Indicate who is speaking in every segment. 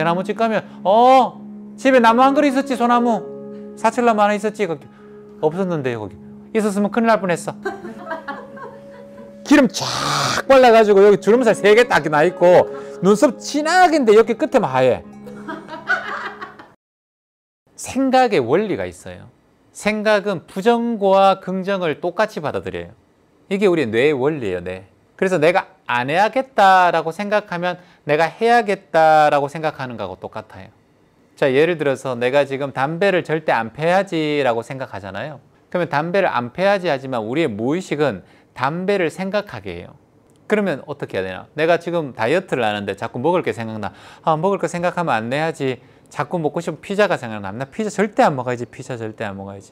Speaker 1: 대나무집 가면 어 집에 나무 한 그루 있었지 소나무 사철나무 하나 있었지 거기 없었는데 거기 있었으면 큰일 날 뻔했어 기름 쫙 발라가지고 여기 주름살 세 개 딱 나 있고 눈썹 진하게인데 이렇게 끝에 하얘 생각의 원리가 있어요 생각은 부정과 긍정을 똑같이 받아들여요 이게 우리 뇌의 원리예요 뇌 그래서 내가 안 해야겠다라고 생각하면 내가 해야겠다라고 생각하는 거하고 똑같아요. 자, 예를 들어서 내가 지금 담배를 절대 안 패야지라고 생각하잖아요. 그러면 담배를 안 패야지 하지만 우리의 무의식은 담배를 생각하게 해요. 그러면 어떻게 해야 되나? 내가 지금 다이어트를 하는데 자꾸 먹을 게 생각나. 아, 먹을 거 생각하면 안 내야지. 자꾸 먹고 싶은 피자가 생각나. 나 피자 절대 안 먹어야지. 피자 절대 안 먹어야지.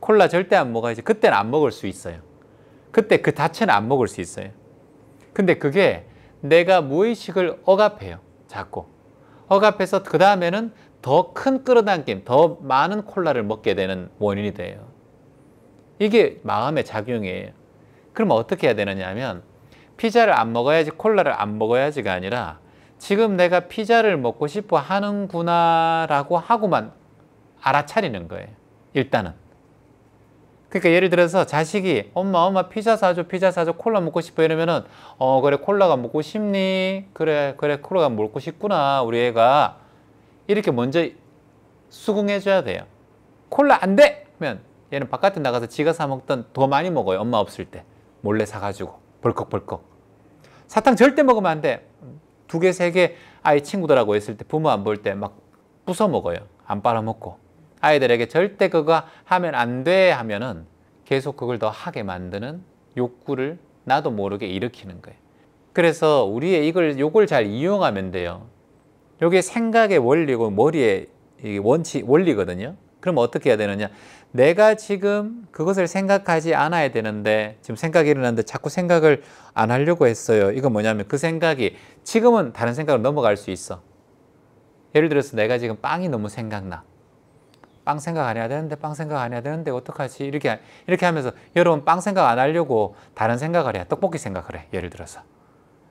Speaker 1: 콜라 절대 안 먹어야지. 그때는 안 먹을 수 있어요. 그때 그 자체는 안 먹을 수 있어요. 근데 그게 내가 무의식을 억압해요. 자꾸. 억압해서 그 다음에는 더 큰 끌어당김, 더 많은 콜라를 먹게 되는 원인이 돼요. 이게 마음의 작용이에요. 그럼 어떻게 해야 되느냐 하면 피자를 안 먹어야지 콜라를 안 먹어야지가 아니라 지금 내가 피자를 먹고 싶어 하는구나 라고 하고만 알아차리는 거예요. 일단은. 그러니까 예를 들어서 자식이 엄마 엄마 피자 사줘 피자 사줘 콜라 먹고 싶어 이러면은 어 그래 콜라가 먹고 싶니 그래 그래 콜라가 먹고 싶구나 우리 애가 이렇게 먼저 수긍해 줘야 돼요 콜라 안돼그러면 얘는 바깥에 나가서 지가 사 먹던 더 많이 먹어요 엄마 없을 때 몰래 사가지고 벌컥벌컥 사탕 절대 먹으면 안돼두 개 세개 개 아이 친구들하고 있을 때 부모 안 볼 때 막 부숴 먹어요 안 빨아먹고 아이들에게 절대 그거 하면 안 돼 하면은 계속 그걸 더 하게 만드는 욕구를 나도 모르게 일으키는 거예요. 그래서 우리의 이걸 요걸 잘 이용하면 돼요. 요게 생각의 원리고 머리의 원칙 원리거든요. 그럼 어떻게 해야 되느냐? 내가 지금 그것을 생각하지 않아야 되는데 지금 생각이 일어났는데 자꾸 생각을 안 하려고 했어요. 이건 뭐냐면 그 생각이 지금은 다른 생각으로 넘어갈 수 있어. 예를 들어서 내가 지금 빵이 너무 생각나. 빵 생각 안 해야 되는데 빵 생각 안 해야 되는데 어떡하지 이렇게 이렇게 하면서 여러분 빵 생각 안 하려고 다른 생각을 해 떡볶이 생각을 해 예를 들어서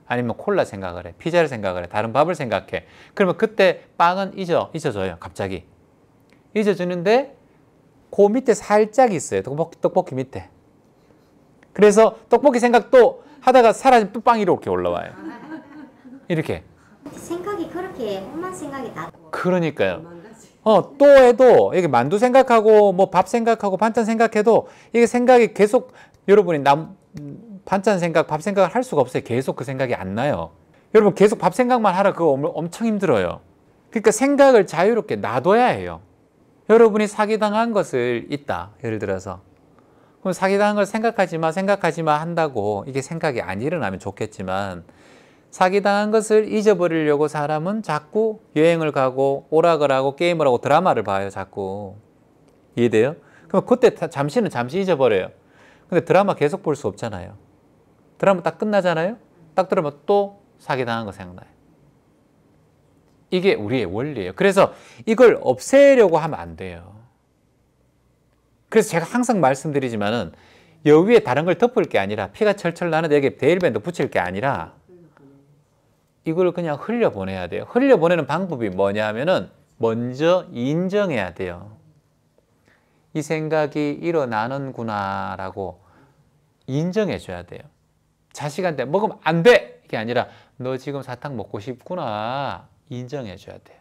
Speaker 1: 아니면 콜라 생각을 해 피자를 생각을 해 다른 밥을 생각해 그러면 그때 빵은 잊어 잊어져요 갑자기 잊어지는데 그 밑에 살짝 있어요 떡볶이, 떡볶이 밑에 그래서 떡볶이 생각도 하다가 사라진 뚝 빵이 이렇게 올라와요 이렇게 생각이 그렇게 험한 생각이 나 그러니까요 어, 또 해도 이게 만두 생각하고 뭐 밥 생각하고 반찬 생각해도 이게 생각이 계속 여러분이 남 반찬 생각, 밥 생각을 할 수가 없어요. 계속 그 생각이 안 나요. 여러분 계속 밥 생각만 하라 그거 엄청 힘들어요. 그러니까 생각을 자유롭게 놔둬야 해요. 여러분이 사기당한 것을 있다. 예를 들어서 그럼 사기당한 걸 생각하지 마, 생각하지 마 한다고 이게 생각이 안 일어나면 좋겠지만 사기당한 것을 잊어버리려고 사람은 자꾸 여행을 가고 오락을 하고 게임을 하고 드라마를 봐요. 자꾸. 이해돼요? 그럼 그때 잠시는 잠시 잊어버려요. 근데 드라마 계속 볼 수 없잖아요. 드라마 딱 끝나잖아요. 딱 들으면 또 사기당한 거 생각나요. 이게 우리의 원리예요. 그래서 이걸 없애려고 하면 안 돼요. 그래서 제가 항상 말씀드리지만은 여위에 다른 걸 덮을 게 아니라 피가 철철 나는 데게 베일밴드 붙일 게 아니라 이걸 그냥 흘려보내야 돼요. 흘려보내는 방법이 뭐냐 하면은 먼저 인정해야 돼요. 이 생각이 일어나는구나 라고 인정해 줘야 돼요. 자식한테 먹으면 안 돼! 이게 아니라 너 지금 사탕 먹고 싶구나 인정해 줘야 돼요.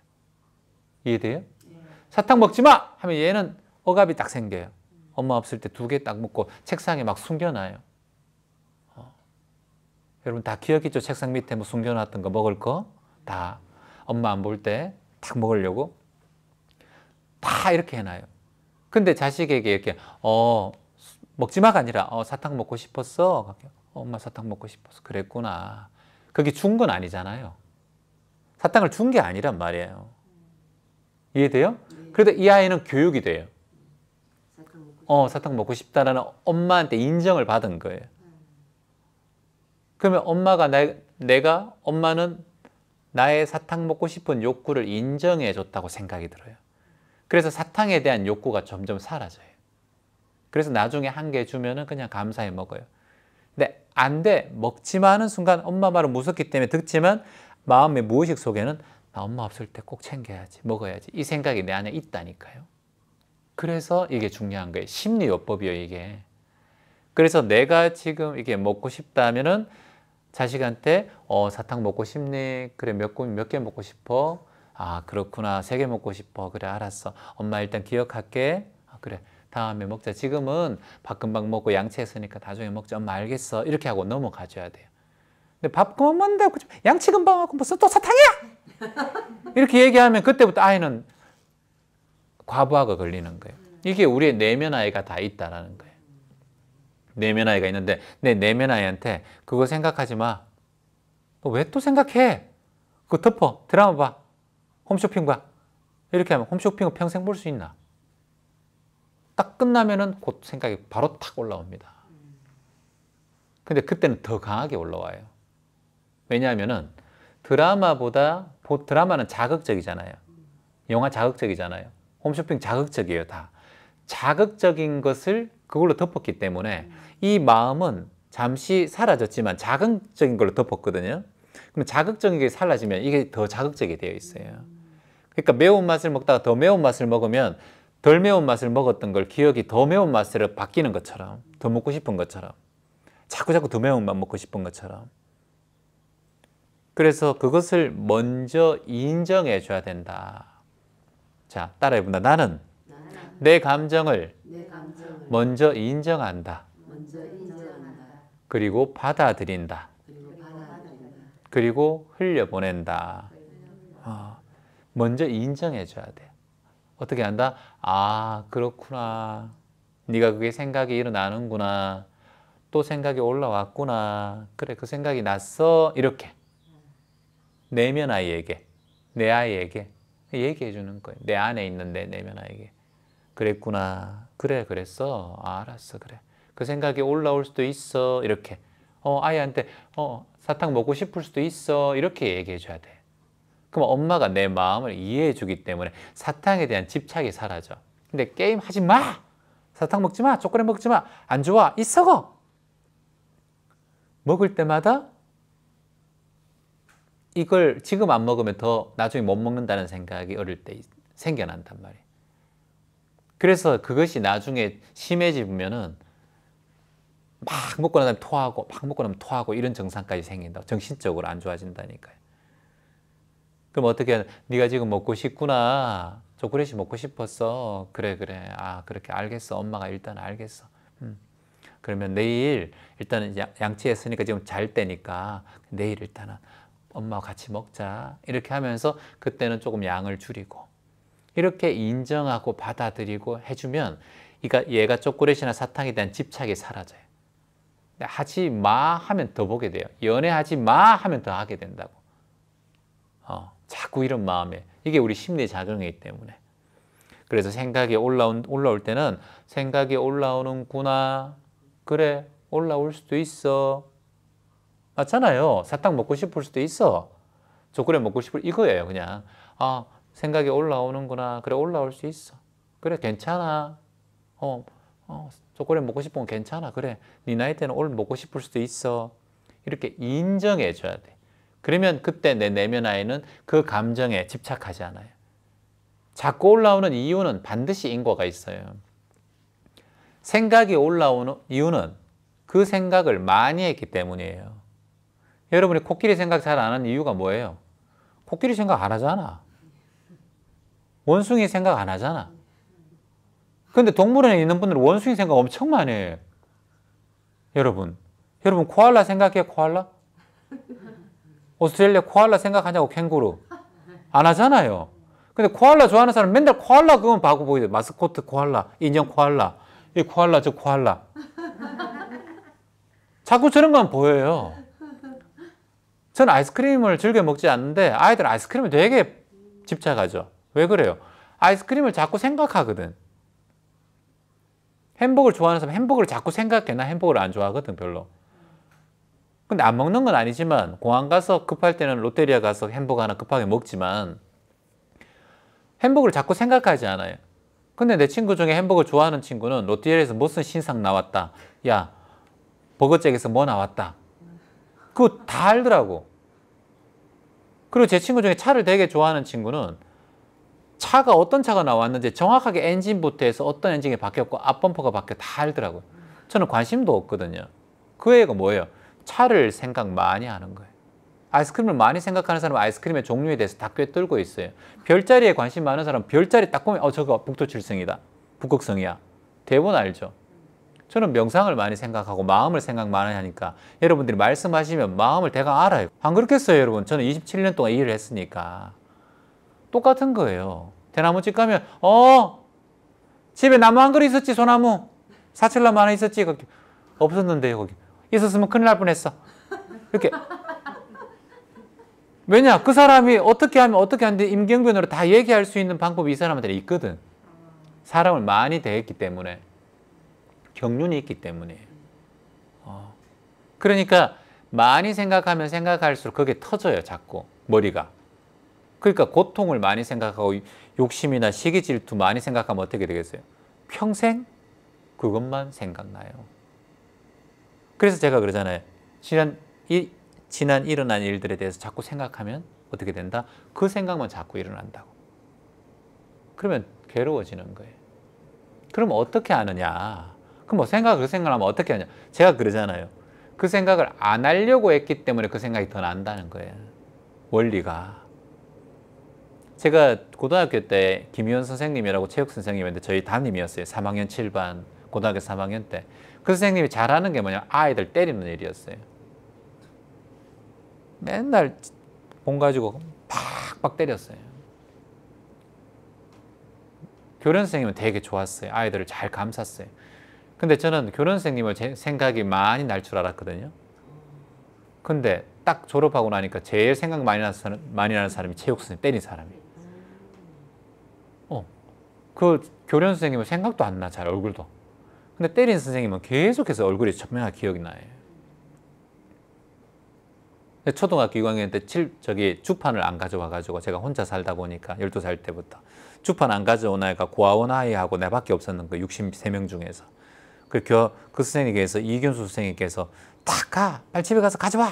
Speaker 1: 이해돼요? 예. 사탕 먹지 마! 하면 얘는 억압이 딱 생겨요. 엄마 없을 때 두 개 딱 먹고 책상에 막 숨겨놔요. 여러분 다 기억했죠? 책상 밑에 뭐 숨겨놨던 거 먹을 거 다 엄마 안 볼 때 탁 먹으려고 다 이렇게 해놔요. 근데 자식에게 이렇게 어 먹지 마가 아니라 어 사탕 먹고 싶었어. 엄마 사탕 먹고 싶어서 그랬구나. 그게 준 건 아니잖아요. 사탕을 준 게 아니란 말이에요. 이해돼요? 네. 그래도 이 아이는 교육이 돼요. 어, 사탕 먹고 싶다라는 엄마한테 인정을 받은 거예요. 그러면 엄마가 나, 내가 엄마는 나의 사탕 먹고 싶은 욕구를 인정해 줬다고 생각이 들어요. 그래서 사탕에 대한 욕구가 점점 사라져요. 그래서 나중에 한 개 주면은 그냥 감사해 먹어요. 근데 안 돼. 먹지만 하 순간 엄마 말은 무섭기 때문에 듣지만 마음의 무의식 속에는 나 엄마 없을 때 꼭 챙겨야지, 먹어야지. 이 생각이 내 안에 있다니까요. 그래서 이게 중요한 거예요. 심리요법이요 이게. 그래서 내가 지금 이게 먹고 싶다면은 자식한테 어, 사탕 먹고 싶니? 그래 몇개 먹고 싶어? 아 그렇구나 세 개 먹고 싶어 그래 알았어 엄마 일단 기억할게 아, 그래 다음에 먹자 지금은 밥금방 먹고 양치했으니까 나중에 먹자 엄마 알겠어 이렇게 하고 넘어가줘야 돼요 근데 밥 그만 먹는다고 양치 금방 하고 무슨 또 사탕이야 이렇게 얘기하면 그때부터 아이는 과부하가 걸리는 거예요 이게 우리의 내면 아이가 다 있다라는 거예요 내면 아이가 있는데 내 내면 아이한테 그거 생각하지 마. 너 왜 또 생각해? 그거 덮어. 드라마 봐. 홈쇼핑 봐. 이렇게 하면 홈쇼핑을 평생 볼 수 있나? 딱 끝나면은 곧 생각이 바로 탁 올라옵니다. 근데 그때는 더 강하게 올라와요. 왜냐하면은 드라마보다 드라마는 자극적이잖아요. 영화 자극적이잖아요. 홈쇼핑 자극적이에요, 다. 자극적인 것을 그걸로 덮었기 때문에 이 마음은 잠시 사라졌지만 자극적인 걸로 덮었거든요. 그럼 자극적인 게 사라지면 이게 더 자극적이 되어 있어요. 그러니까 매운 맛을 먹다가 더 매운 맛을 먹으면 덜 매운 맛을 먹었던 걸 기억이 더 매운 맛으로 바뀌는 것처럼 더 먹고 싶은 것처럼 자꾸 자꾸 더 매운 맛 먹고 싶은 것처럼 그래서 그것을 먼저 인정해 줘야 된다. 자, 따라해 본다. 나는 내 감정을, 먼저, 인정한다. 그리고 받아들인다. 그리고, 받아들인다. 그리고 흘려보낸다. 어, 먼저 인정해줘야 돼. 어떻게 한다? 아 그렇구나. 네가 그게 생각이 일어나는구나. 또 생각이 올라왔구나. 그래 그 생각이 났어. 이렇게 내면 아이에게 내 아이에게 얘기해 주는 거예요. 내 안에 있는 내 내면 아이에게. 그랬구나. 그래, 그랬어. 아, 알았어, 그래. 그 생각이 올라올 수도 있어. 이렇게. 어, 아이한테, 어, 사탕 먹고 싶을 수도 있어. 이렇게 얘기해 줘야 돼. 그럼 엄마가 내 마음을 이해해 주기 때문에 사탕에 대한 집착이 사라져. 근데 게임 하지 마! 사탕 먹지 마! 초콜릿 먹지 마! 안 좋아! 있어거 먹을 때마다 이걸 지금 안 먹으면 더 나중에 못 먹는다는 생각이 어릴 때 생겨난단 말이에요. 그래서 그것이 나중에 심해지면은 막 먹고 나면 토하고 막 먹고 나면 토하고 이런 증상까지 생긴다. 정신적으로 안 좋아진다니까요. 그럼 어떻게 해야, 네가 지금 먹고 싶구나. 초콜릿이 먹고 싶었어. 그래 그래. 아 그렇게 알겠어. 엄마가 일단 알겠어. 음. 그러면 내일 일단은 양치했으니까 지금 잘 때니까 내일 일단은 엄마와 같이 먹자. 이렇게 하면서 그때는 조금 양을 줄이고 이렇게 인정하고 받아들이고 해주면 그러 얘가 초콜릿이나 사탕에 대한 집착이 사라져요. 하지 마 하면 더 보게 돼요. 연애하지 마 하면 더 하게 된다고. 어, 자꾸 이런 마음에 이게 우리 심리 작용이기 때문에. 그래서 생각이 올라온, 올라올 때는 생각이 올라오는구나. 그래 올라올 수도 있어. 맞잖아요. 사탕 먹고 싶을 수도 있어. 초콜릿 먹고 싶을 이거예요 그냥. 아 생각이 올라오는구나. 그래, 올라올 수 있어. 그래, 괜찮아. 어, 어, 초콜릿 먹고 싶으면 괜찮아. 그래, 네 나이 때는 오늘 먹고 싶을 수도 있어. 이렇게 인정해줘야 돼. 그러면 그때 내 내면 아이는 그 감정에 집착하지 않아요. 자꾸 올라오는 이유는 반드시 인과가 있어요. 생각이 올라오는 이유는 그 생각을 많이 했기 때문이에요. 여러분이 코끼리 생각 잘 안 하는 이유가 뭐예요? 코끼리 생각 안 하잖아. 원숭이 생각 안 하잖아. 근데 동물원에 있는 분들은 원숭이 생각 엄청 많이 해요. 여러분. 여러분, 코알라 생각해요, 코알라? 오스트레일리아 코알라 생각하냐고, 캥거루. 안 하잖아요. 근데 코알라 좋아하는 사람 맨날 코알라 그건 바고 보이대. 마스코트 코알라, 인형 코알라, 이 코알라, 저 코알라. 자꾸 저런 건 보여요. 저는 아이스크림을 즐겨 먹지 않는데 아이들 아이스크림을 되게 집착하죠. 왜 그래요? 아이스크림을 자꾸 생각하거든. 햄버거를 좋아하는 사람 햄버거를 자꾸 생각해. 나 햄버거를 안 좋아하거든, 별로. 근데 안 먹는 건 아니지만, 공항 가서 급할 때는 롯데리아 가서 햄버거 하나 급하게 먹지만, 햄버거를 자꾸 생각하지 않아요. 근데 내 친구 중에 햄버거 좋아하는 친구는 롯데리아에서 무슨 신상 나왔다. 야, 버거잭에서 뭐 나왔다. 그거 다 알더라고. 그리고 제 친구 중에 차를 되게 좋아하는 친구는 차가 어떤 차가 나왔는지 정확하게 엔진부터 해서 어떤 엔진이 바뀌었고 앞범퍼가 바뀌어 다 알더라고요. 저는 관심도 없거든요. 그 애가 뭐예요? 차를 생각 많이 하는 거예요. 아이스크림을 많이 생각하는 사람은 아이스크림의 종류에 대해서 다 꿰뚫고 있어요. 별자리에 관심 많은 사람은 별자리 딱 보면 어 저거 북토칠성이다. 북극성이야. 대본 알죠? 저는 명상을 많이 생각하고 마음을 생각 많이 하니까 여러분들이 말씀하시면 마음을 대강 알아요. 안 그렇겠어요 여러분? 저는 27년 동안 일을 했으니까. 똑같은 거예요. 대나무집 가면 어 집에 나무 한 그루 있었지 소나무 사철나무 하나 있었지 거기 없었는데요 거기 있었으면 큰일 날 뻔했어 이렇게 왜냐 그 사람이 어떻게 하면 어떻게 하는데 임경변으로 다 얘기할 수 있는 방법이 이 사람한테 있거든 사람을 많이 대했기 때문에 경륜이 있기 때문에 어. 그러니까 많이 생각하면 생각할수록 그게 터져요 자꾸 머리가 그러니까 고통을 많이 생각하고 욕심이나 시기 질투 많이 생각하면 어떻게 되겠어요? 평생 그것만 생각나요. 그래서 제가 그러잖아요. 지난 이 지난 일어난 일들에 대해서 자꾸 생각하면 어떻게 된다? 그 생각만 자꾸 일어난다고. 그러면 괴로워지는 거예요. 그럼 어떻게 하느냐? 그럼 뭐 생각을 그 생각하면 어떻게 하냐? 제가 그러잖아요. 그 생각을 안 하려고 했기 때문에 그 생각이 더 난다는 거예요. 원리가. 제가 고등학교 때 김희원 선생님이라고 체육 선생님인데 저희 담임이었어요. 3학년 7반 고등학교 3학년 때. 그 선생님이 잘하는 게 뭐냐 아이들 때리는 일이었어요. 맨날 본 가지고 팍팍 때렸어요. 교련 선생님은 되게 좋았어요. 아이들을 잘 감쌌어요. 근데 저는 교련 선생님을 생각이 많이 날 줄 알았거든요. 근데 딱 졸업하고 나니까 제일 생각 많이 나는, 많이 나는 사람이 체육 선생님 때린 사람이에요. 그 교련 선생님은 생각도 안 나 잘 얼굴도 근데 때린 선생님은 계속해서 얼굴이 선명하게 기억이 나요 초등학교 2학년때 칠, 저기 주판을 안 가져와가지고 제가 혼자 살다 보니까 12살 때부터 주판 안 가져온 아이가 고아원 아이하고 내밖에 없었는 그 63명 중에서 그, 교, 그 선생님께서 이균수 선생님께서 딱 가! 빨리 집에 가서 가져와!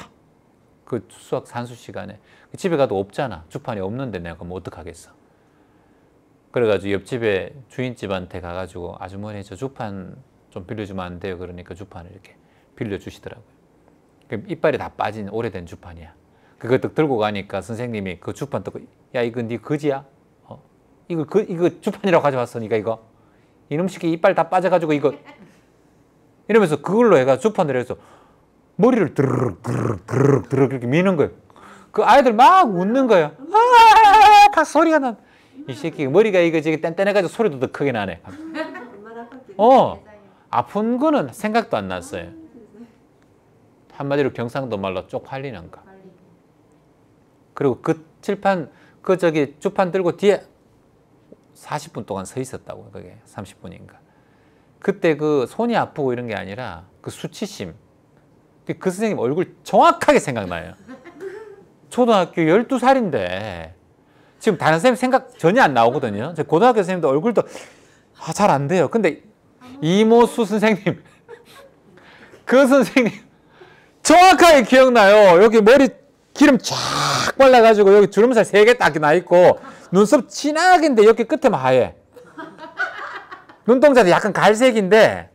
Speaker 1: 그 수학 산수 시간에 집에 가도 없잖아 주판이 없는데 내가 그럼 어떡하겠어 그래가지고 옆집에 주인집한테 가가지고 아주머니 저 주판 좀 빌려주면 안 돼요. 그러니까 주판을 이렇게 빌려주시더라고요. 그 이빨이 다 빠진 오래된 주판이야. 그거 들고 가니까 선생님이 그 주판 듣고 야 이거 네 거지야? 어? 이거 그 이거 주판이라고 가져왔으니까 이거 이놈 시끼 이빨 다 빠져가지고 이거 이러면서 그걸로 해가 주판을 해서 머리를 드르륵 드르륵 드르륵 드르륵 이렇게 미는 거예요. 그 아이들 막 웃는 거예요. 아다 소리가 난. 이 새끼 머리가 이거 저기 땡땡해가지고 소리도 더 크게 나네. 어, 아픈 거는 생각도 안 났어요. 한마디로 경상도 말로 쪽팔리는 거. 그리고 그 칠판, 그 저기 주판 들고 뒤에 40분 동안 서 있었다고, 그게 30분인가. 그때 그 손이 아프고 이런 게 아니라 그 수치심. 그 선생님 얼굴 정확하게 생각나요. 초등학교 12살인데 지금 다른 선생님 생각 전혀 안 나오거든요. 제 고등학교 선생님도 얼굴도 아, 잘안 돼요. 근데 이모수 선생님, 그 선생님 정확하게 기억나요. 여기 머리 기름 쫙 발라가지고 여기 주름살 세 개 딱 나 있고 눈썹 진하게인데 여기 끝에만 하얘. 눈동자도 약간 갈색인데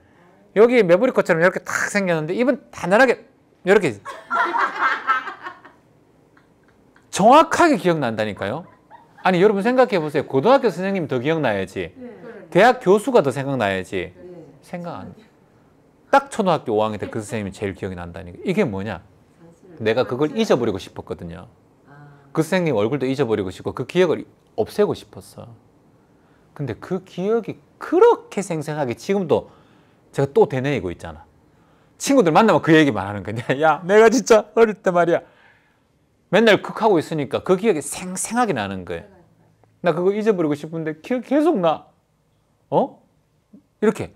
Speaker 1: 여기 메부리코처럼 이렇게 탁 생겼는데 입은 단단하게 이렇게 정확하게 기억난다니까요. 아니 여러분 생각해 보세요. 고등학교 선생님 더 기억나야지. 네. 대학 교수가 더 생각나야지. 네. 생각 안. 딱 초등학교 5학년 때 그 선생님이 제일 기억이 난다니까. 이게 뭐냐? 내가 그걸 잊어버리고 싶었거든요. 아. 그 선생님 얼굴도 잊어버리고 싶고 그 기억을 없애고 싶었어. 근데 그 기억이 그렇게 생생하게 지금도 제가 또 되뇌이고 있잖아. 친구들 만나면 그 얘기만 하는 거냐. 야, 내가 진짜 어릴 때 말이야. 맨날 극하고 있으니까 그 기억이 생생하게 나는 거예요. 나 그거 잊어버리고 싶은데 기억 계속 나. 어? 이렇게.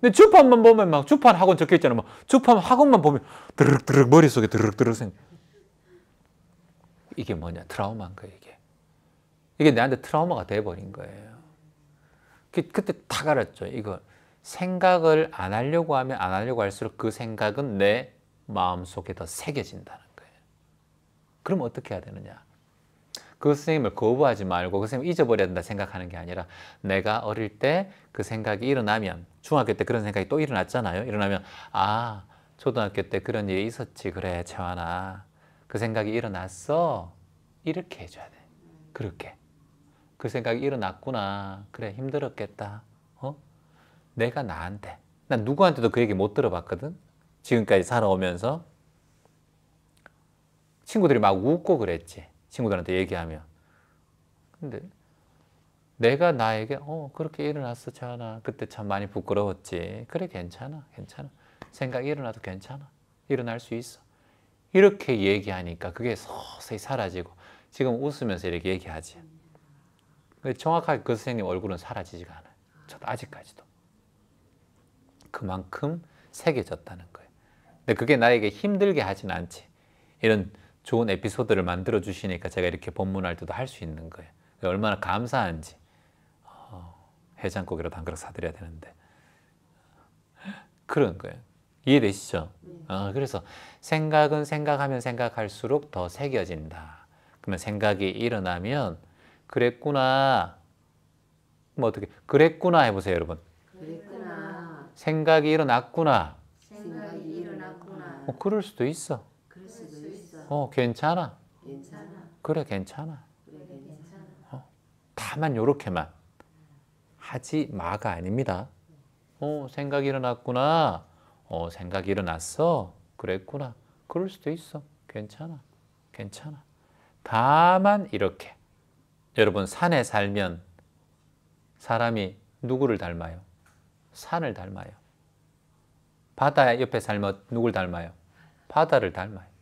Speaker 1: 근데 주판만 보면 막 주판 학원 적혀 있잖아. 막 뭐 주판 학원만 보면 드륵드륵 머릿속에 드륵드륵 생 이게 뭐냐? 트라우마인 거예요, 이게. 이게 내한테 트라우마가 돼버린 거예요. 그, 그때 다 갈았죠, 이걸. 생각을 안 하려고 하면 안 하려고 할수록 그 생각은 내 마음속에 더새겨진다 그럼 어떻게 해야 되느냐? 그 선생님을 거부하지 말고 그 선생님 잊어버려야 된다 생각하는 게 아니라 내가 어릴 때 그 생각이 일어나면 중학교 때 그런 생각이 또 일어났잖아요. 일어나면 아 초등학교 때 그런 일이 있었지 그래 재환아 그 생각이 일어났어 이렇게 해줘야 돼 그렇게 그 생각이 일어났구나 그래 힘들었겠다 어 내가 나한테 난 누구한테도 그 얘기 못 들어봤거든 지금까지 살아오면서 친구들이 막 웃고 그랬지. 친구들한테 얘기하면. 근데 내가 나에게 어 그렇게 일어났어 자나 그때 참 많이 부끄러웠지 그래 괜찮아 괜찮아 생각 일어나도 괜찮아 일어날 수 있어 이렇게 얘기하니까 그게 서서히 사라지고 지금 웃으면서 이렇게 얘기하지 정확하게 그 선생님 얼굴은 사라지지가 않아요 저도 아직까지도 그만큼 새겨졌다는 거예요 근데 그게 나에게 힘들게 하진 않지 이런 좋은 에피소드를 만들어 주시니까 제가 이렇게 본문할 때도 할 수 있는 거예요. 얼마나 감사한지. 어, 해장국이라도 그릇 사드려야 되는데. 그런 거예요. 이해되시죠? 어, 그래서 생각은 생각하면 생각할수록 더 새겨진다. 그러면 생각이 일어나면 그랬구나. 뭐 어떻게 그랬구나 해보세요, 여러분. 그랬구나. 생각이 일어났구나. 생각이 일어났구나. 뭐 그럴 수도 있어. 어, 괜찮아. 괜찮아. 그래, 괜찮아. 어, 다만 요렇게만 하지 마가 아닙니다. 어, 생각 일어났구나. 어, 생각 일어났어. 그랬구나. 그럴 수도 있어. 괜찮아. 괜찮아. 다만 이렇게. 여러분, 산에 살면 사람이 누구를 닮아요? 산을 닮아요. 바다 옆에 살면 누굴 닮아요? 바다를 닮아요.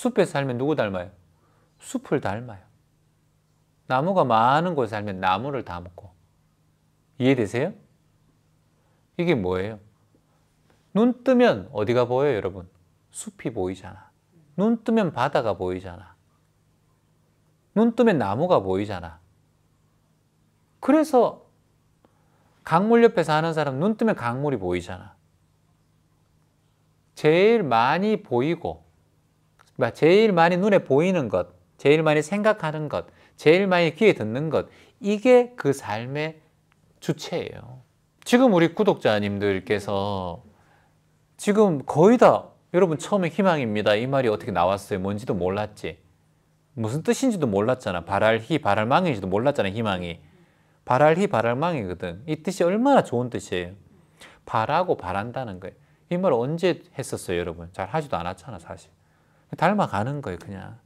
Speaker 1: 숲에 살면 누구 닮아요? 숲을 닮아요. 나무가 많은 곳에 살면 나무를 다고 이해되세요? 이게 뭐예요? 눈 뜨면 어디가 보여요, 여러분? 숲이 보이잖아. 눈 뜨면 바다가 보이잖아. 눈 뜨면 나무가 보이잖아. 그래서 강물 옆에 사는 사람 눈 뜨면 강물이 보이잖아. 제일 많이 보이고 뭐 제일 많이 눈에 보이는 것, 제일 많이 생각하는 것, 제일 많이 귀에 듣는 것, 이게 그 삶의 주체예요. 지금 우리 구독자님들께서 지금 거의 다 여러분 처음에 희망입니다. 이 말이 어떻게 나왔어요? 뭔지도 몰랐지. 무슨 뜻인지도 몰랐잖아. 바랄 희 바랄 망인지도 몰랐잖아, 희망이. 바랄 희 바랄 망이거든이 뜻이 얼마나 좋은 뜻이에요. 바라고 바란다는 거예요. 이 말 언제 했었어요, 여러분? 잘 하지도 않았잖아, 사실. 닮아가는 거예요, 그냥.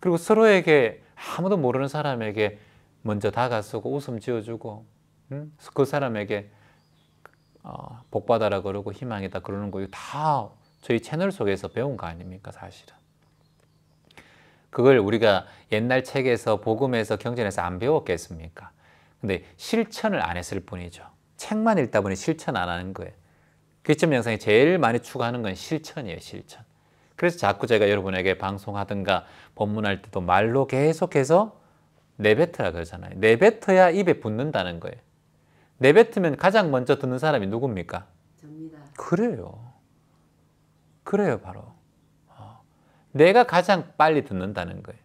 Speaker 1: 그리고 서로에게 아무도 모르는 사람에게 먼저 다가서고 웃음 지어주고 음? 그 사람에게 어, 복받아라 그러고 희망이다 그러는 거다 저희 채널 속에서 배운 거 아닙니까 사실은 그걸 우리가 옛날 책에서 복음에서 경전에서 안 배웠겠습니까 근데 실천을 안 했을 뿐이죠 책만 읽다 보니 실천 안 하는 거예요 귀점 영상이 제일 많이 추구하는 건 실천이에요 실천 그래서 자꾸 제가 여러분에게 방송하든가 법문할 때도 말로 계속해서 내뱉으라 그러잖아요. 내뱉어야 입에 붙는다는 거예요. 내뱉으면 가장 먼저 듣는 사람이 누굽니까? 접니다. 그래요. 그래요, 바로. 어. 내가 가장 빨리 듣는다는 거예요.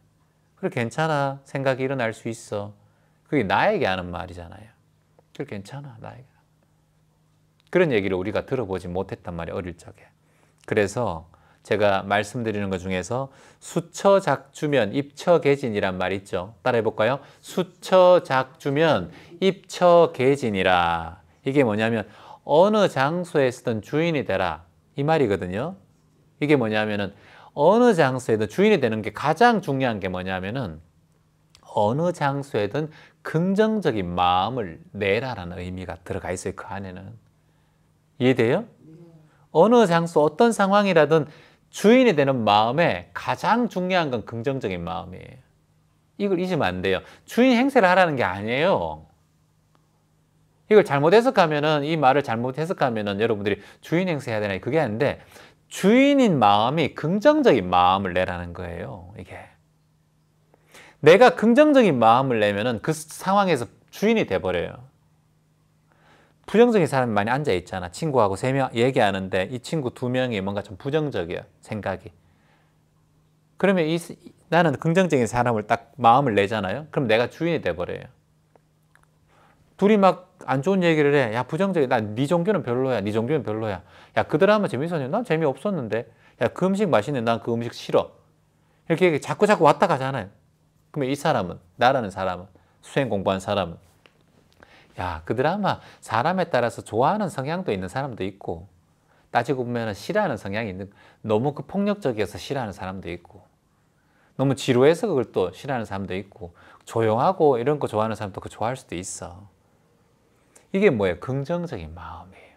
Speaker 1: 그래, 괜찮아. 생각이 일어날 수 있어. 그게 나에게 하는 말이잖아요. 그래, 괜찮아. 나에게. 그런 얘기를 우리가 들어보지 못했단 말이야, 어릴 적에. 그래서 제가 말씀드리는 것 중에서 수처작주면 입처개진이란 말이 있죠. 따라해 볼까요? 수처작주면 입처개진이라. 이게 뭐냐면 어느 장소에 있던 주인이 되라. 이 말이거든요. 이게 뭐냐면은 어느 장소에든 주인이 되는 게 가장 중요한 게 뭐냐면은 어느 장소에든 긍정적인 마음을 내라라는 의미가 들어가 있어요. 그 안에는. 이해돼요? 네. 어느 장소, 어떤 상황이라든 주인이 되는 마음에 가장 중요한 건 긍정적인 마음이에요. 이걸 잊으면 안 돼요. 주인 행세를 하라는 게 아니에요. 이걸 잘못 해석하면은 이 말을 잘못 해석하면은 여러분들이 주인 행세해야 되나 그게 아닌데 주인인 마음이 긍정적인 마음을 내라는 거예요. 이게 내가 긍정적인 마음을 내면은 그 상황에서 주인이 돼 버려요. 부정적인 사람이 많이 앉아 있잖아. 친구하고 세 명 얘기하는데 이 친구 두 명이 뭔가 좀 부정적이야 생각이. 그러면 이, 나는 긍정적인 사람을 딱 마음을 내잖아요. 그럼 내가 주인이 돼버려요. 둘이 막 안 좋은 얘기를 해. 야 부정적이. 난네 종교는 별로야. 네 종교는 별로야. 야그 드라마 재밌었냐? 난 재미 없었는데. 야 그 음식 맛있네. 난그 음식 싫어. 이렇게 자꾸 자꾸 왔다 가잖아요. 그러면 이 사람은 나라는 사람은 수행 공부한 사람은 야, 그 드라마 사람에 따라서 좋아하는 성향도 있는 사람도 있고 따지고 보면 싫어하는 성향이 있는 너무 그 폭력적이어서 싫어하는 사람도 있고 너무 지루해서 그걸 또 싫어하는 사람도 있고 조용하고 이런 거 좋아하는 사람도 그 좋아할 수도 있어. 이게 뭐예요? 긍정적인 마음이에요.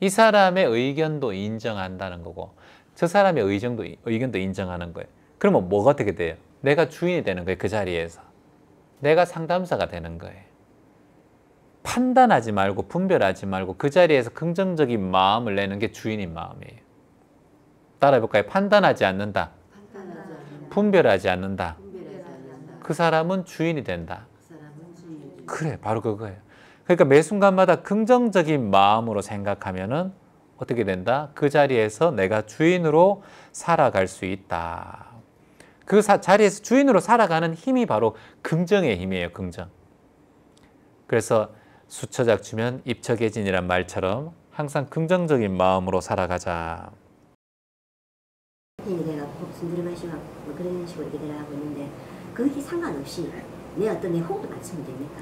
Speaker 1: 이 사람의 의견도 인정한다는 거고 저 사람의 의견도, 의견도 인정하는 거예요. 그러면 뭐가 어떻게 돼요? 내가 주인이 되는 거예요. 그 자리에서. 내가 상담사가 되는 거예요. 판단하지 말고 분별하지 말고 그 자리에서 긍정적인 마음을 내는 게 주인인 마음이에요. 따라해볼까요? 판단하지 않는다. 분별하지 않는다. 그 사람은 주인이 된다. 그래, 바로 그거예요. 그러니까 매 순간마다 긍정적인 마음으로 생각하면은 어떻게 된다? 그 자리에서 내가 주인으로 살아갈 수 있다. 그 사, 자리에서 주인으로 살아가는 힘이 바로 긍정의 힘이에요, 긍정. 그래서 수처작 주면 입척해진이란 말처럼 항상 긍정적인 마음으로 살아가자. 힘이 돼 순두리 맛이 고 그런 식으로 얘기를 하고 있는데 그게 상관없이 내 어떤 내 호흡도 맞추면 됩니까?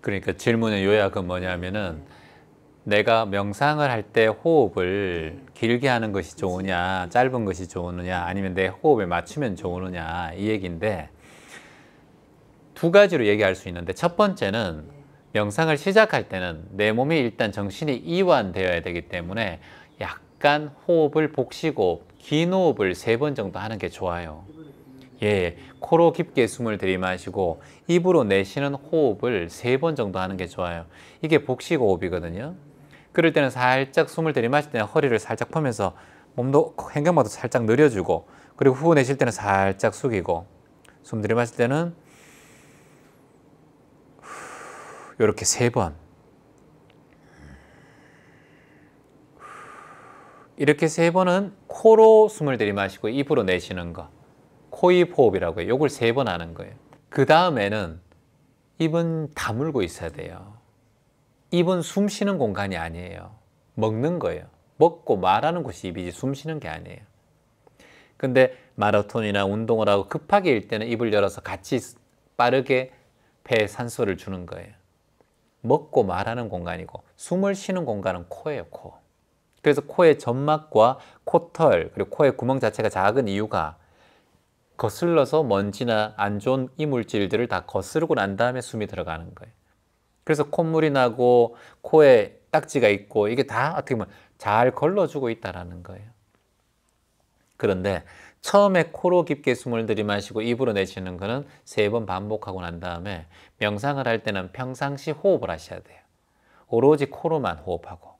Speaker 1: 그러니까 질문의 요약은 뭐냐면은 내가 명상을 할 때 호흡을 길게 하는 것이 좋으냐 짧은 것이 좋으냐 아니면 내 호흡에 맞추면 좋으냐 이 얘기인데 두 가지로 얘기할 수 있는데 첫 번째는 명상을 시작할 때는 내 몸이 일단 정신이 이완되어야 되기 때문에 약간 호흡을 복시고 긴 호흡을 세 번 정도 하는 게 좋아요. 예, 코로 깊게 숨을 들이마시고 입으로 내쉬는 호흡을 세 번 정도 하는 게 좋아요. 이게 복식 호흡이거든요. 그럴 때는 살짝 숨을 들이마실 때 허리를 살짝 펴면서 몸도 그 행경마도 살짝 늘려주고 그리고 후 내쉴 때는 살짝 숙이고 숨 들이마실 때는 이렇게 세 번. 이렇게 세 번은 코로 숨을 들이마시고 입으로 내쉬는 거. 코입 호흡이라고 해요. 요걸 세 번 하는 거예요. 그 다음에는 입은 다물고 있어야 돼요. 입은 숨 쉬는 공간이 아니에요. 먹는 거예요. 먹고 말하는 곳이 입이지 숨 쉬는 게 아니에요. 근데 마라톤이나 운동을 하고 급하게 일 때는 입을 열어서 같이 빠르게 배에 산소를 주는 거예요. 먹고 말하는 공간이고 숨을 쉬는 공간은 코예요, 코. 그래서 코의 점막과 코털 그리고 코의 구멍 자체가 작은 이유가 거슬러서 먼지나 안 좋은 이물질들을 다 거스르고 난 다음에 숨이 들어가는 거예요. 그래서 콧물이 나고 코에 딱지가 있고 이게 다 어떻게 보면 잘 걸러주고 있다라는 거예요. 그런데 처음에 코로 깊게 숨을 들이마시고 입으로 내쉬는 거는 세 번 반복하고 난 다음에 명상을 할 때는 평상시 호흡을 하셔야 돼요. 오로지 코로만 호흡하고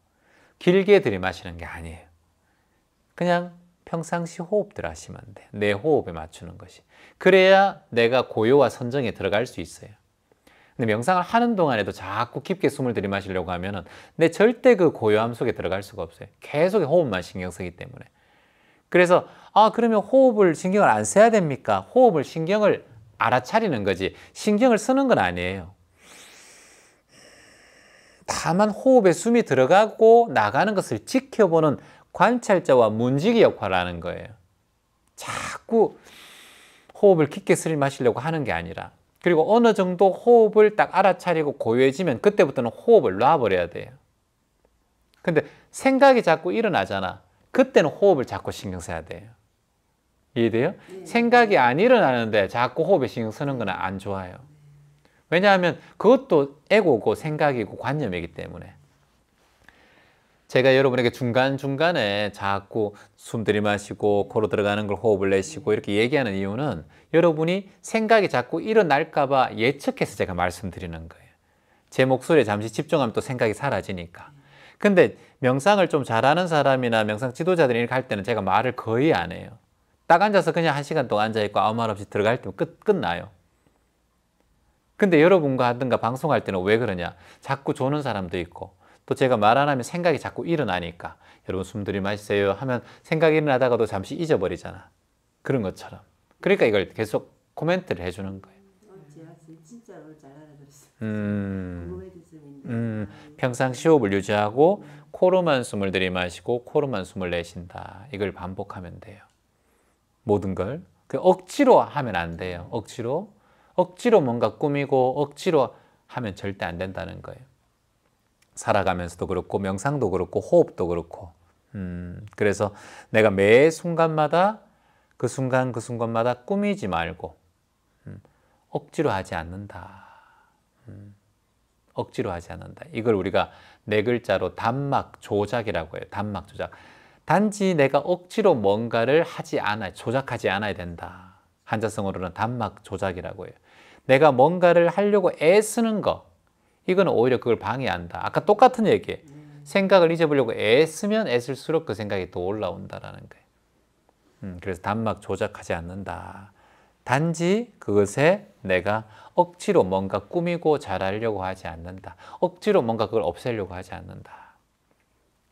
Speaker 1: 길게 들이마시는 게 아니에요. 그냥 평상시 호흡들 하시면 돼요. 내 호흡에 맞추는 것이. 그래야 내가 고요와 선정에 들어갈 수 있어요. 근데 명상을 하는 동안에도 자꾸 깊게 숨을 들이마시려고 하면 은내 절대 그 고요함 속에 들어갈 수가 없어요. 계속 호흡만 신경 쓰기 때문에. 그래서 아 그러면 호흡을 신경을 안 써야 됩니까? 호흡을 신경을 알아차리는 거지 신경을 쓰는 건 아니에요. 다만 호흡에 숨이 들어가고 나가는 것을 지켜보는 관찰자와 문지기 역할을 하는 거예요. 자꾸 호흡을 깊게 들이마시려고 하는 게 아니라 그리고 어느 정도 호흡을 딱 알아차리고 고요해지면 그때부터는 호흡을 놔버려야 돼요. 근데 생각이 자꾸 일어나잖아. 그때는 호흡을 자꾸 신경 써야 돼요. 이해돼요? 네. 생각이 안 일어나는데 자꾸 호흡에 신경 쓰는 건 안 좋아요. 왜냐하면 그것도 에고고 생각이고 관념이기 때문에. 제가 여러분에게 중간중간에 자꾸 숨 들이마시고 코로 들어가는 걸 호흡을 네. 내쉬고 이렇게 얘기하는 이유는 여러분이 생각이 자꾸 일어날까봐 예측해서 제가 말씀드리는 거예요. 제 목소리에 잠시 집중하면 또 생각이 사라지니까. 근데 명상을 좀 잘하는 사람이나 명상 지도자들이 이렇게 할 때는 제가 말을 거의 안 해요. 딱 앉아서 그냥 한 시간 동안 앉아있고 아무 말 없이 들어갈 때면 끝, 끝나요. 근데 여러분과 하든가 방송할 때는 왜 그러냐? 자꾸 조는 사람도 있고 또 제가 말 안 하면 생각이 자꾸 일어나니까 여러분 숨 들이마시세요 하면 생각이 일어나다가도 잠시 잊어버리잖아. 그런 것처럼. 그러니까 이걸 계속 코멘트를 해주는 거예요. 아, 음, 음, 평상 시호흡을 유지하고 코로만 숨을 들이마시고 코로만 숨을 내쉰다. 이걸 반복하면 돼요. 모든 걸. 그 억지로 하면 안 돼요. 억지로. 억지로 뭔가 꾸미고 억지로 하면 절대 안 된다는 거예요. 살아가면서도 그렇고 명상도 그렇고 호흡도 그렇고. 음, 그래서 내가 매 순간마다 그 순간 그 순간마다 꾸미지 말고 음, 억지로 하지 않는다. 음. 억지로 하지 않는다. 이걸 우리가 네 글자로 단막 조작이라고 해요. 단막 조작. 단지 내가 억지로 뭔가를 하지 않아 조작하지 않아야 된다. 한자성으로는 단막 조작이라고 해요. 내가 뭔가를 하려고 애쓰는 거이거 오히려 그걸 방해한다. 아까 똑같은 얘기예요. 생각을 잊어보려고 애쓰면 애쓸수록 그 생각이 또 올라온다라는 거예요. 음, 그래서 단막 조작하지 않는다. 단지 그것에 내가 억지로 뭔가 꾸미고 잘하려고 하지 않는다. 억지로 뭔가 그걸 없애려고 하지 않는다.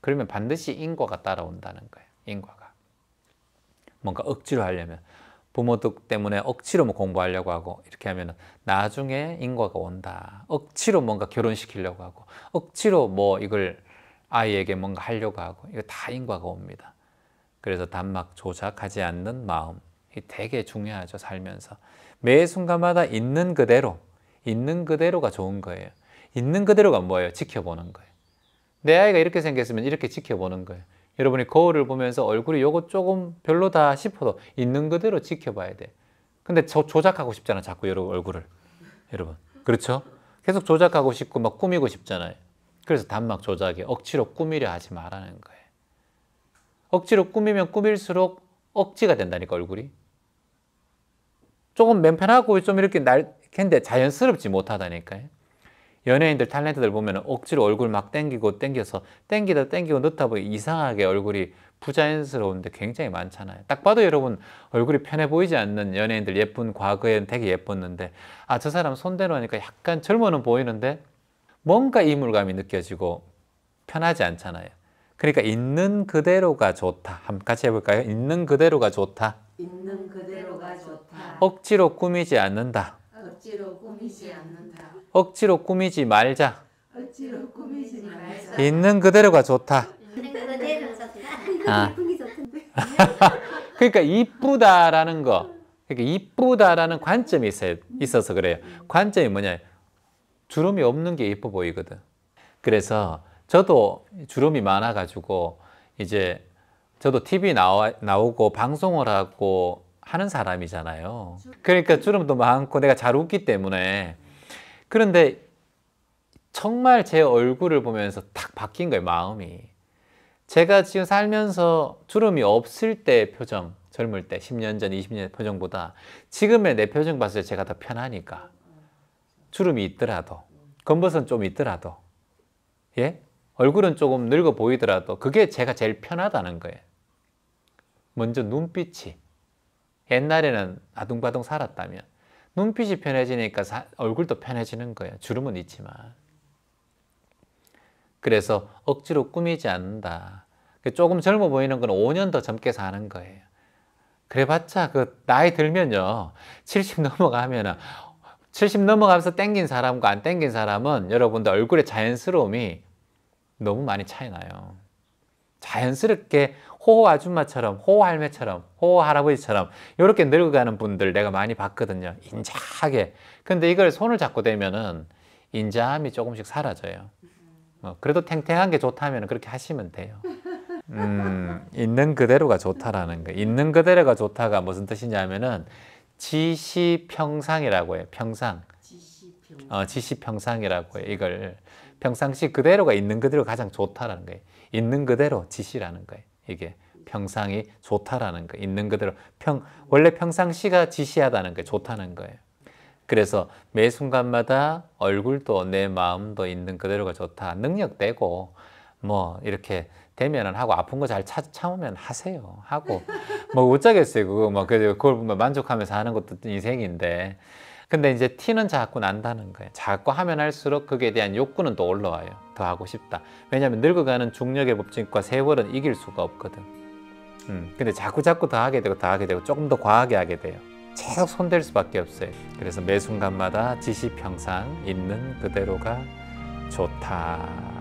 Speaker 1: 그러면 반드시 인과가 따라온다는 거예요. 인과가. 뭔가 억지로 하려면 부모 때문에 억지로 뭐 공부하려고 하고 이렇게 하면 나중에 인과가 온다. 억지로 뭔가 결혼시키려고 하고 억지로 뭐 이걸 아이에게 뭔가 하려고 하고 이거 다 인과가 옵니다. 그래서 단막 조작하지 않는 마음 되게 중요하죠. 살면서. 매 순간마다 있는 그대로, 있는 그대로가 좋은 거예요. 있는 그대로가 뭐예요? 지켜보는 거예요. 내 아이가 이렇게 생겼으면 이렇게 지켜보는 거예요. 여러분이 거울을 보면서 얼굴이 요거 조금 별로다 싶어도 있는 그대로 지켜봐야 돼. 근데 저 조작하고 싶잖아, 자꾸 여러분 얼굴을. 여러분. 그렇죠? 계속 조작하고 싶고 막 꾸미고 싶잖아요. 그래서 단막 조작에 억지로 꾸미려 하지 말라는 거예요. 억지로 꾸미면 꾸밀수록 억지가 된다니까 얼굴이. 조금 맨편하고 좀 이렇게 날 텐데 자연스럽지 못하다니까요. 연예인들 탤런트들 보면 억지로 얼굴 막 땡기고 땡겨서 땡기다 땡기고 넣다 보니 이상하게 얼굴이 부자연스러운데 굉장히 많잖아요. 딱 봐도 여러분 얼굴이 편해 보이지 않는 연예인들 예쁜 과거엔 되게 예뻤는데 아 저 사람 손대로 하니까 약간 젊어는 보이는데 뭔가 이물감이 느껴지고 편하지 않잖아요. 그러니까 있는 그대로가 좋다. 한번 같이 해볼까요? 있는 그대로가 좋다. 억지로 꾸미지 않는다. 억지로 꾸미지 않는다. 억지로 꾸미지 말자. 억지로 꾸미지 말자. 있는 그대로가 좋다. 있는 그대로 좋다. 아. 그러니까 이쁘다라는 거. 그러니까 이쁘다라는 관점이 있어서 그래요. 관점이 뭐냐? 주름이 없는 게 예뻐 보이거든. 그래서 저도 주름이 많아가지고 이제 저도 TV 나와, 나오고 방송을 하고 하는 사람이잖아요. 그러니까 주름도 많고 내가 잘 웃기 때문에 그런데 정말 제 얼굴을 보면서 딱 바뀐 거예요, 마음이. 제가 지금 살면서 주름이 없을 때 표정, 젊을 때 10년 전, 20년 표정보다 지금의 내 표정 봤을 때 제가 더 편하니까. 주름이 있더라도, 검버섯은좀 있더라도, 예? 얼굴은 조금 늙어 보이더라도 그게 제가 제일 편하다는 거예요. 먼저 눈빛이 옛날에는 아둥바둥 살았다면 눈빛이 편해지니까 사, 얼굴도 편해지는 거예요. 주름은 있지만. 그래서 억지로 꾸미지 않는다. 그 조금 젊어 보이는 건 5년 더 젊게 사는 거예요. 그래봤자 그 나이 들면요. 70넘어가면70 넘어가면서 땡긴 사람과 안 땡긴 사람은 여러분들 얼굴의 자연스러움이 너무 많이 차이 나요. 자연스럽게 호호 아줌마처럼, 호호 할매처럼, 호호 할아버지처럼 이렇게 늙어가는 분들 내가 많이 봤거든요. 인자하게. 근데 이걸 손을 잡고 되면은 인자함이 조금씩 사라져요. 어, 그래도 탱탱한 게 좋다면 그렇게 하시면 돼요. 음, 있는 그대로가 좋다라는 거. 있는 그대로가 좋다가 무슨 뜻이냐면은 지시평상이라고 해요. 평상 어, 지시평상이라고 해요. 이걸 평상시 그대로가 있는 그대로 가장 좋다라는 거예요. 있는 그대로 지시라는 거예요. 이게 평상이 좋다라는 거 있는 그대로 평 원래 평상시가 지시하다는 게 좋다는 거예요. 그래서 매 순간마다 얼굴도 내 마음도 있는 그대로가 좋다. 능력되고 뭐 이렇게 되면은 하고 아픈 거 잘 참으면 하세요. 하고 뭐 어쩌겠어요. 그거 뭐 그걸 만족하면서 하는 것도 인생인데 근데 이제 티는 자꾸 난다는 거예요. 자꾸 하면 할수록 그에 대한 욕구는 또 올라와요. 더 하고 싶다. 왜냐하면 늙어가는 중력의 법칙과 세월은 이길 수가 없거든. 음, 근데 자꾸 자꾸 더 하게 되고 더 하게 되고 조금 더 과하게 하게 돼요. 계속 손댈 수밖에 없어요. 그래서 매 순간마다 지시평상 있는 그대로가 좋다.